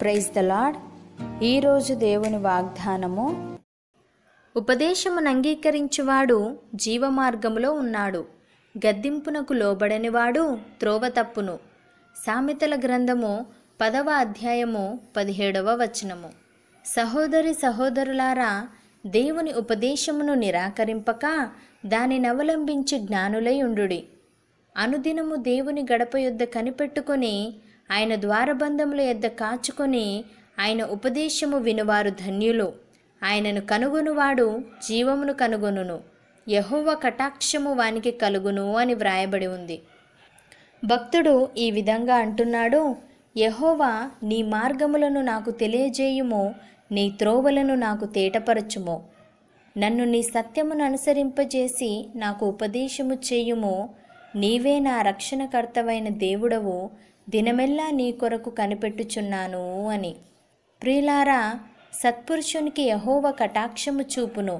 praise the lord ఈరోజు దేవుని వాగ్దానము ఉపదేశమును అంగీకరించువాడు జీవమార్గములో ఉన్నాడు గద్దింపునకు లోబడనివాడు త్రోవ తప్పును సామెతల గ్రంథము పదవ అధ్యాయము పదిహేడవ వచనము సహోదరి సహోదరులారా దేవుని ఉపదేశమును నిరాకరింపక దానిని అవలంబించి జ్ఞానులై ఉండుడి అనుదినము దేవుని గడప యుద్ధ కనిపెట్టుకొని ఆయన ద్వారబంధముల ఎద్ద కాచుకొని ఆయన ఉపదేశము వినువారు ధన్యులు ఆయనను కనుగొనువాడు జీవమును కనుగొనును యహోవ కటాక్షము వానికి కలుగును అని వ్రాయబడి ఉంది భక్తుడు ఈ విధంగా అంటున్నాడు యహోవా నీ మార్గములను నాకు తెలియజేయుమో నీ త్రోవలను నాకు తేటపరచుమో నన్ను నీ సత్యమును అనుసరింపజేసి నాకు ఉపదేశము చేయుమో నీవే నా రక్షణకర్తవైన దేవుడవు దినమెల్లా నీ కొరకు కనిపెట్టుచున్నాను అని ప్రియులారా సత్పురుషునికి యహోవ కటాక్షము చూపును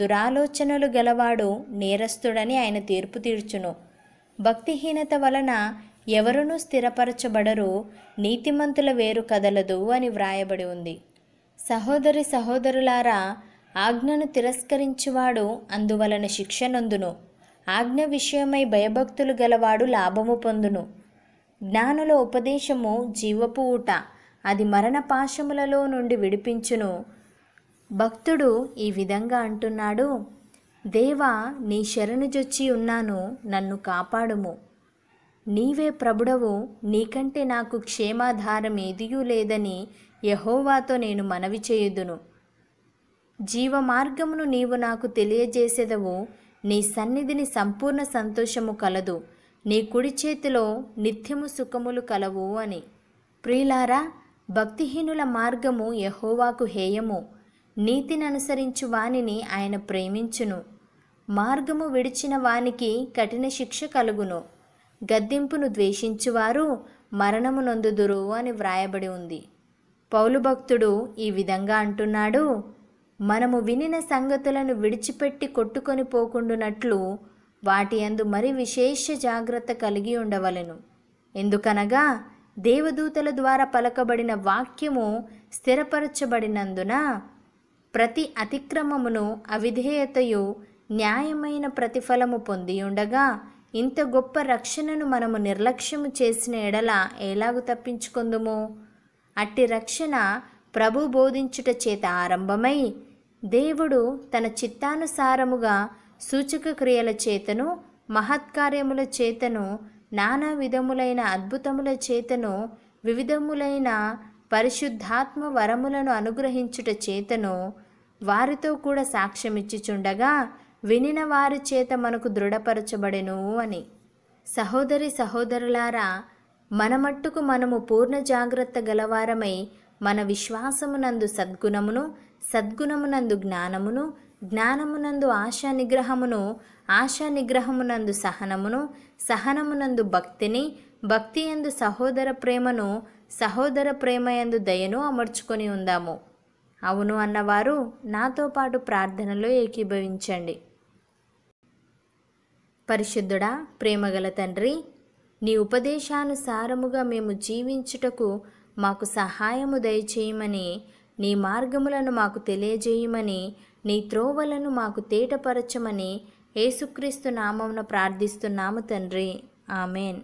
దురాలోచనలు గలవాడు నేరస్తుడని ఆయన తీర్పు తీర్చును భక్తిహీనత వలన ఎవరునూ స్థిరపరచబడరు నీతిమంతుల వేరు కదలదు అని వ్రాయబడి ఉంది సహోదరి సహోదరులారా ఆజ్ఞను తిరస్కరించువాడు అందువలన శిక్ష నందును ఆజ్ఞ విషయమై భయభక్తులు గలవాడు లాభము పొందును జ్ఞానుల ఉపదేశము జీవపు ఊట అది మరణ పాశములలో నుండి విడిపించును భక్తుడు ఈ విధంగా అంటున్నాడు దేవా నీ శరణుజొచ్చి ఉన్నాను నన్ను కాపాడుము నీవే ప్రభుడవు నీకంటే నాకు క్షేమాధారం ఏదియూ లేదని యహోవాతో నేను మనవి చేయుదును జీవ మార్గమును నీవు నాకు తెలియజేసేదవు నీ సన్నిధిని సంపూర్ణ సంతోషము కలదు నీ కుడి చేతిలో నిత్యము సుఖములు కలవు అని ప్రియులారా భక్తిహీనుల మార్గము యహోవాకు హేయము నీతిని అనుసరించు వానిని ఆయన ప్రేమించును మార్గము విడిచిన వానికి కఠిన శిక్ష కలుగును గద్దింపును ద్వేషించువారు మరణము నొందుదురు అని వ్రాయబడి ఉంది పౌలు భక్తుడు ఈ విధంగా అంటున్నాడు మనము వినిన సంగతులను విడిచిపెట్టి కొట్టుకొని పోకుండునట్లు వాటి అందు మరి విశేష జాగ్రత్త కలిగి ఉండవలెను ఎందుకనగా దేవదూతల ద్వారా పలకబడిన వాక్యము స్థిరపరచబడినందున ప్రతి అతిక్రమమును అవిధేయతయు న్యాయమైన ప్రతిఫలము పొంది ఉండగా ఇంత గొప్ప రక్షణను మనము నిర్లక్ష్యము చేసిన ఎడల ఎలాగు తప్పించుకుందుము అట్టి రక్షణ ప్రభు బోధించుట చేత ఆరంభమై దేవుడు తన చిత్తానుసారముగా సూచక క్రియల చేతను మహత్కార్యముల చేతను నానా విధములైన అద్భుతముల చేతను వివిధములైన పరిశుద్ధాత్మ వరములను అనుగ్రహించుట చేతను వారితో కూడా సాక్ష్యమిచ్చిచుండగా వినిన వారి చేత మనకు దృఢపరచబడెను అని సహోదరి సహోదరులారా మన మట్టుకు మనము పూర్ణ జాగ్రత్త గలవారమై మన విశ్వాసమునందు సద్గుణమును సద్గుణమునందు జ్ఞానమును జ్ఞానమునందు ఆశా నిగ్రహమును ఆశా నిగ్రహమునందు సహనమును సహనమునందు భక్తిని భక్తి ఎందు సహోదర ప్రేమను సహోదర ప్రేమ ఎందు దయను అమర్చుకొని ఉందాము అవును అన్నవారు నాతో పాటు ప్రార్థనలో ఏకీభవించండి పరిశుద్ధుడా ప్రేమగల తండ్రి నీ ఉపదేశానుసారముగా మేము జీవించుటకు మాకు సహాయము దయచేయమని నీ మార్గములను మాకు తెలియజేయమని నీ త్రోవలను మాకు తేటపరచమని యేసుక్రీస్తు నామమున ప్రార్థిస్తున్నాము తండ్రి ఆమెన్